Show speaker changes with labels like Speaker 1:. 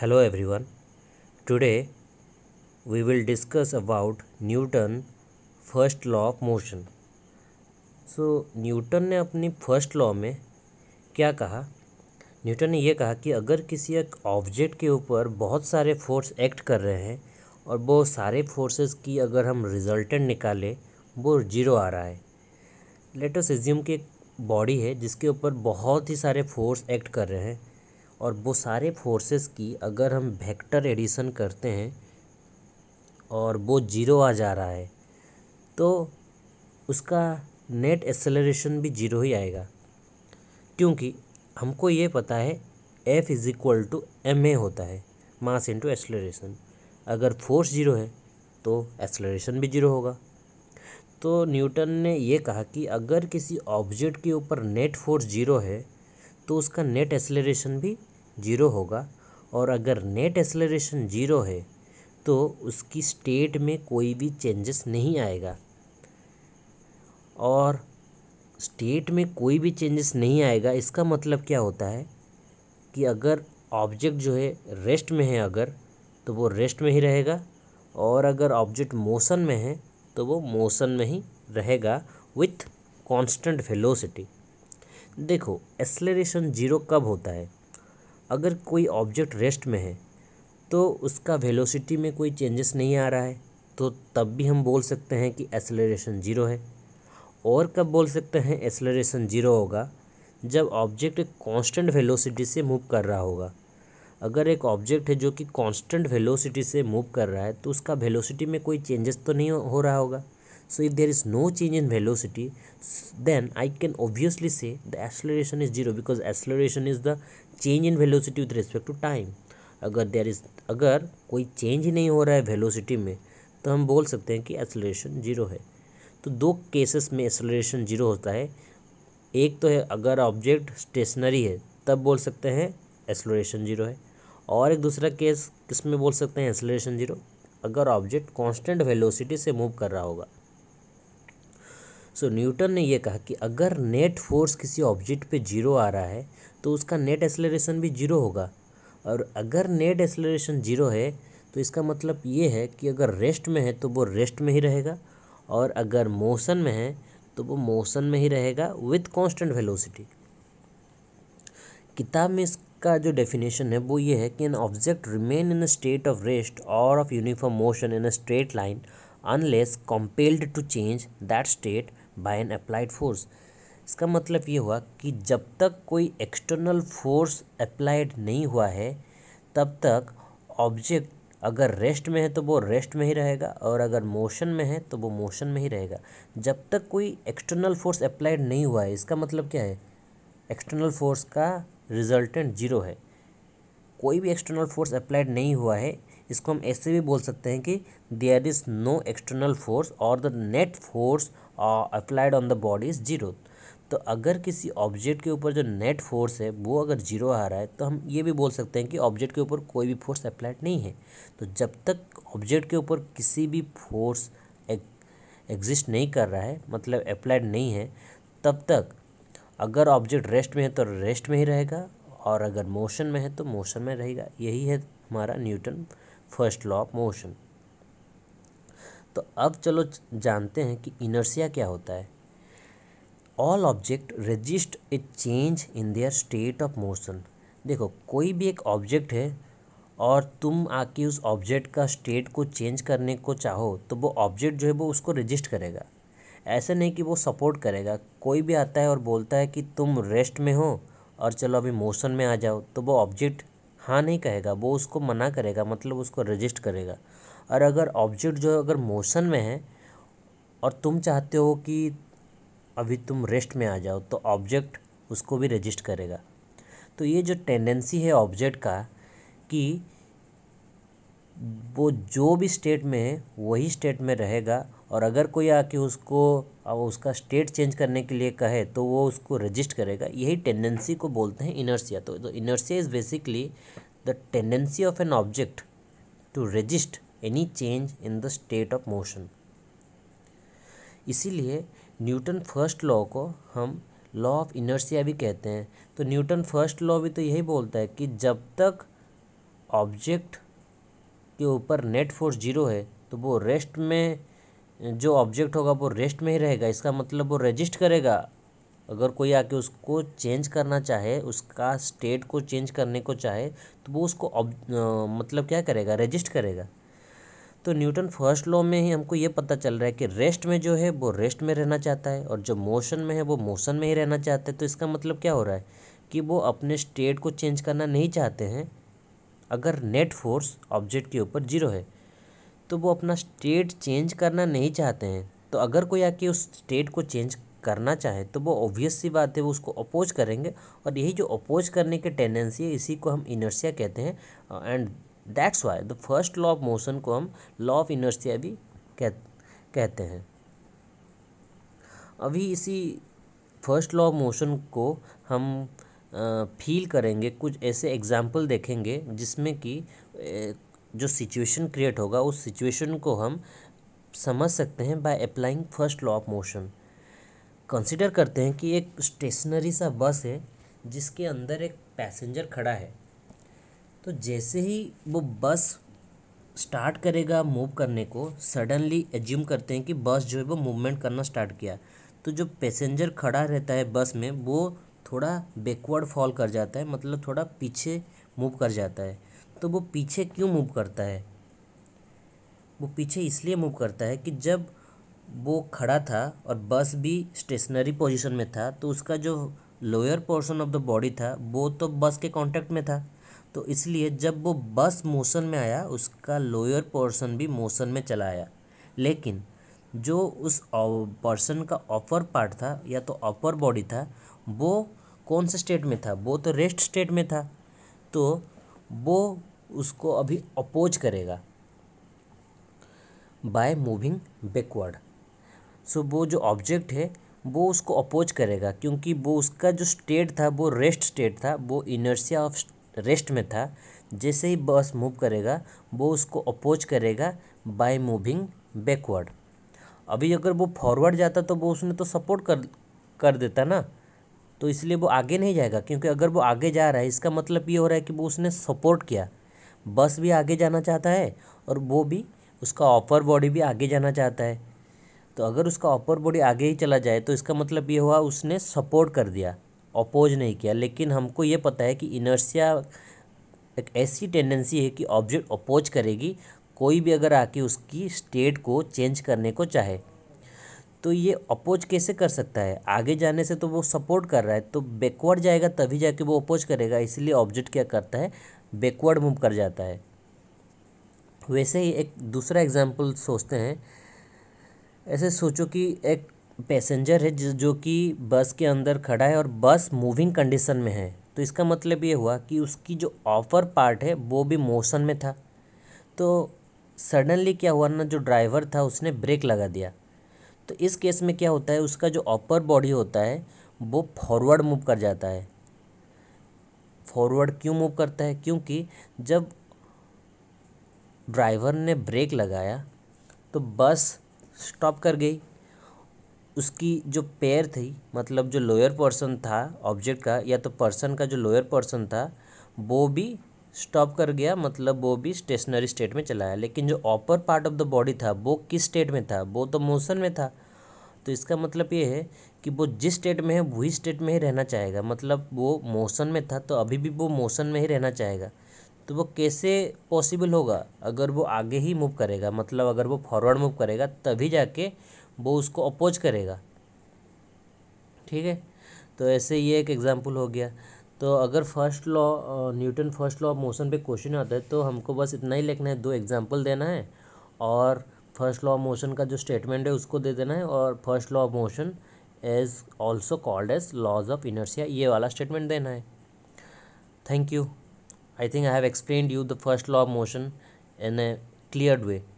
Speaker 1: hello everyone today we will discuss about Newton first law of motion so Newton ने अपनी first law में क्या कहा Newton ने यह कहा कि अगर किसी एक ऑब्जेक्ट के ऊपर बहुत सारे फोर्स एक्ट कर रहे हैं और वो सारे फोर्सेस की अगर हम रिजल्टेंट निकालें वो जीरो आ रहा है लेट अस एज्यूम कि एक बॉडी है जिसके ऊपर बहुत ही सारे फोर्स एक्ट कर रहे हैं और वो सारे फोर्सेस की अगर हम वेक्टर एडिशन करते हैं और वो जीरो आ जा रहा है तो उसका नेट एक्सेलरेशन भी जीरो ही आएगा क्योंकि हमको ये पता है F is equal to M A होता है मास इंटू एक्सेलरेशन अगर फोर्स जीरो है तो एक्सेलरेशन भी जीरो होगा तो न्यूटन ने ये कहा कि अगर किसी ऑब्जेक्ट के ऊपर नेट फोर्स जीरो है तो उसका नेट एक्सेलरेशन भी ज़ीरो होगा और अगर नेट एक्सेलरेशन ज़ीरो है तो उसकी स्टेट में कोई भी चेंजेस नहीं आएगा और स्टेट में कोई भी चेंजेस नहीं आएगा इसका मतलब क्या होता है कि अगर ऑब्जेक्ट जो है रेस्ट में है अगर तो वो रेस्ट में ही रहेगा और अगर ऑब्जेक्ट मोशन में है तो वो मोशन में ही रहेगा विथ कांस्टेंट वेलोसिटी देखो एक्सलेशन जीरो कब होता है अगर कोई ऑब्जेक्ट रेस्ट में है तो उसका वेलोसिटी में कोई चेंजेस नहीं आ रहा है तो तब भी हम बोल सकते हैं कि एसलरेशन ज़ीरो है और कब बोल सकते हैं एसलरेशन ज़ीरो होगा जब ऑब्जेक्ट एक कॉन्स्टेंट वेलोसिटी से मूव कर रहा होगा अगर एक ऑब्जेक्ट है जो कि कॉन्स्टेंट वेलोसिटी से मूव कर रहा है तो उसका वेलोसिटी में कोई चेंजेस तो नहीं हो रहा होगा so if there is no change in velocity then I can obviously say the acceleration is zero because acceleration is the change in velocity with respect to time अगर देर इज़ अगर कोई change ही नहीं हो रहा है velocity में तो हम बोल सकते हैं कि एक्सलेशन जीरो है तो दो केसेस में एक्सलेशन जीरो होता है एक तो है अगर ऑब्जेक्ट स्टेशनरी है तब बोल सकते हैं एक्सलोरेशन जीरो है और एक दूसरा केस किस में बोल सकते हैं एक्सलेशन जीरो अगर ऑब्जेक्ट कांस्टेंट वेलोसिटी से मूव कर रहा होगा सो so, न्यूटन ने यह कहा कि अगर नेट फोर्स किसी ऑब्जेक्ट पे जीरो आ रहा है तो उसका नेट एसलरेशन भी जीरो होगा और अगर नेट एसलरेशन जीरो है तो इसका मतलब ये है कि अगर रेस्ट में है तो वो रेस्ट में ही रहेगा और अगर मोशन में है तो वो मोशन में ही रहेगा विथ कॉन्स्टेंट वेलोसिटी किताब में इसका जो डेफिनेशन है वो ये है कि an object remain in a state of rest और of uniform motion in a straight line unless compelled to change that state by an applied force इसका मतलब ये हुआ कि जब तक कोई एक्सटर्नल फोर्स अप्लाइड नहीं हुआ है तब तक ऑब्जेक्ट अगर रेस्ट में है तो वो रेस्ट में ही रहेगा और अगर मोशन में है तो वो मोशन में ही रहेगा जब तक कोई एक्सटर्नल फोर्स अप्लाइड नहीं हुआ है इसका मतलब क्या है एक्सटर्नल फोर्स का रिजल्टेंट जीरो है कोई भी एक्सटर्नल फोर्स अप्लाइड नहीं हुआ है इसको हम ऐसे भी बोल सकते हैं कि there is no external force और the net force applied on the body is zero तो अगर किसी ऑब्जेक्ट के ऊपर जो नेट फोर्स है वो अगर जीरो आ रहा है तो हम ये भी बोल सकते हैं कि ऑब्जेक्ट के ऊपर कोई भी फोर्स अप्लाइड नहीं है तो जब तक ऑब्जेक्ट के ऊपर किसी भी फोर्स एग्जिस्ट नहीं कर रहा है मतलब अप्लाइड नहीं है तब तक अगर ऑब्जेक्ट रेस्ट में है तो रेस्ट में ही रहेगा और अगर मोशन में है तो मोशन में रहेगा यही है हमारा Newton first law of motion तो अब चलो जानते हैं कि इनर्सिया क्या होता है all object resist a change in their state of motion देखो कोई भी एक ऑब्जेक्ट है और तुम आके उस ऑब्जेक्ट का स्टेट को चेंज करने को चाहो तो वो ऑब्जेक्ट जो है वो उसको रजिस्ट करेगा ऐसा नहीं कि वो सपोर्ट करेगा कोई भी आता है और बोलता है कि तुम रेस्ट में हो और चलो अभी मोशन में आ जाओ तो वो ऑब्जेक्ट हाँ नहीं कहेगा वो उसको मना करेगा मतलब उसको रजिस्ट करेगा और अगर ऑब्जेक्ट जो अगर मोशन में है और तुम चाहते हो कि अभी तुम रेस्ट में आ जाओ तो ऑब्जेक्ट उसको भी रजिस्ट करेगा तो ये जो टेंडेंसी है ऑब्जेक्ट का कि वो जो भी स्टेट में है वही स्टेट में रहेगा और अगर कोई आके उसको उसका स्टेट चेंज करने के लिए कहे तो वो उसको रजिस्ट करेगा यही टेंडेंसी को बोलते हैं इनर्सिया तो inertia is basically the tendency of an object to resist any change in the state of motion इसीलिए न्यूटन फर्स्ट लॉ को हम लॉ ऑफ इनर्सिया भी कहते हैं तो न्यूटन फर्स्ट लॉ भी तो यही बोलता है कि जब तक ऑब्जेक्ट के ऊपर नेट फोर्स जीरो है तो वो रेस्ट में जो ऑब्जेक्ट होगा वो रेस्ट में ही रहेगा इसका मतलब वो रजिस्ट करेगा अगर कोई आके उसको चेंज करना चाहे उसका स्टेट को चेंज करने को चाहे तो वो उसको आ, मतलब क्या करेगा रजिस्ट करेगा तो न्यूटन फर्स्ट लॉ में ही हमको ये पता चल रहा है कि रेस्ट में जो है वो रेस्ट में रहना चाहता है और जो मोशन में है वो मोशन में ही रहना चाहता है तो इसका मतलब क्या हो रहा है कि वो अपने स्टेट को चेंज करना नहीं चाहते हैं अगर नेट फोर्स ऑब्जेक्ट के ऊपर जीरो है तो वो अपना स्टेट चेंज करना नहीं चाहते हैं तो अगर कोई आके उस स्टेट को चेंज करना चाहे तो वो ऑब्वियस सी बात है वो उसको अपोज करेंगे और यही जो अपोज करने की टेंडेंसी है इसी को हम इनर्सिया कहते हैं and that's why the first law of motion को हम लॉ ऑफ इनर्सिया भी कह कहते हैं अभी इसी फर्स्ट लॉ ऑफ मोशन को हम फील करेंगे कुछ ऐसे एग्जाम्पल देखेंगे जिसमें कि जो सिचुएशन क्रिएट होगा उस सिचुएशन को हम समझ सकते हैं by applying first law of motion consider करते हैं कि एक स्टेशनरी सा बस है जिसके अंदर एक पैसेंजर खड़ा है तो जैसे ही वो बस स्टार्ट करेगा मूव करने को सडनली एज्यूम करते हैं कि बस जो है वो मूवमेंट करना स्टार्ट किया तो जो पैसेंजर खड़ा रहता है बस में वो थोड़ा बैकवर्ड फॉल कर जाता है मतलब थोड़ा पीछे मूव कर जाता है तो वो पीछे क्यों मूव करता है वो पीछे इसलिए मूव करता है कि जब वो खड़ा था और बस भी स्टेशनरी पोजीशन में था तो उसका जो lower portion of the body था वो तो बस के कांटेक्ट में था तो इसलिए जब वो बस मोशन में आया उसका लोअर पोर्शन भी मोशन में चला आया लेकिन जो उस पर्सन का अपर पार्ट था या तो अपर बॉडी था वो कौन से स्टेट में था वो तो रेस्ट स्टेट में था तो वो उसको अभी अपोज करेगा बाय मूविंग बैकवर्ड सो वो जो ऑब्जेक्ट है वो उसको अपोज करेगा क्योंकि वो उसका जो स्टेट था वो रेस्ट स्टेट था वो इनर्सिया ऑफ रेस्ट में था जैसे ही बस मूव करेगा वो उसको अपोज करेगा बाय मूविंग बैकवर्ड अभी अगर वो फॉरवर्ड जाता तो वो उसने तो सपोर्ट कर कर देता ना तो इसलिए वो आगे नहीं जाएगा क्योंकि अगर वो आगे जा रहा है इसका मतलब ये हो रहा है कि वो उसने सपोर्ट किया बस भी आगे जाना चाहता है और वो भी उसका अपर बॉडी भी आगे जाना चाहता है तो अगर उसका अपर बॉडी आगे ही चला जाए तो इसका मतलब ये हुआ उसने सपोर्ट कर दिया अपोज नहीं किया लेकिन हमको ये पता है कि इनर्सिया एक ऐसी टेंडेंसी है कि ऑब्जेक्ट अपोज करेगी कोई भी अगर आके उसकी स्टेट को चेंज करने को चाहे तो ये अपोज कैसे कर सकता है आगे जाने से तो वो सपोर्ट कर रहा है तो बैकवर्ड जाएगा तभी जाके वो अपोज करेगा इसलिए ऑब्जेक्ट क्या करता है बैकवर्ड मूव कर जाता है वैसे ही एक दूसरा एग्जाम्पल सोचते हैं ऐसे सोचो कि एक पैसेंजर है जो कि बस के अंदर खड़ा है और बस मूविंग कंडीशन में है तो इसका मतलब ये हुआ कि उसकी जो ऑफर पार्ट है वो भी मोशन में था तो सडनली क्या हुआ ना जो ड्राइवर था उसने ब्रेक लगा दिया तो इस केस में क्या होता है उसका जो अपर बॉडी होता है वो फॉरवर्ड मूव कर जाता है फॉरवर्ड क्यों मूव करता है क्योंकि जब ड्राइवर ने ब्रेक लगाया तो बस स्टॉप कर गई उसकी जो पैर थी मतलब जो लोअर पर्सन था ऑब्जेक्ट का या तो पर्सन का जो लोअर पर्सन था वो भी स्टॉप कर गया मतलब वो भी स्टेशनरी स्टेट में चलाया लेकिन जो upper part of the body था वो किस स्टेट में था वो तो मोशन में था तो इसका मतलब ये है कि वो जिस स्टेट में है वही स्टेट में ही रहना चाहेगा मतलब वो मोशन में था तो अभी भी वो मोशन में ही रहना चाहेगा तो वो कैसे पॉसिबल होगा अगर वो आगे ही मूव करेगा मतलब अगर वो फॉरवर्ड मूव करेगा तभी जाके वो उसको अपोज करेगा ठीक है तो ऐसे ये एक एग्ज़ाम्पल हो गया तो अगर first law Newton first law of motion पे क्वेश्चन आता है तो हमको बस इतना ही लिखना है दो एग्ज़ाम्पल देना है और फर्स्ट लॉ ऑफ मोशन का जो स्टेटमेंट है उसको दे देना है और first law of motion as also called as laws of inertia ये वाला स्टेटमेंट देना है thank you I think I have explain you the first law of motion in a clear way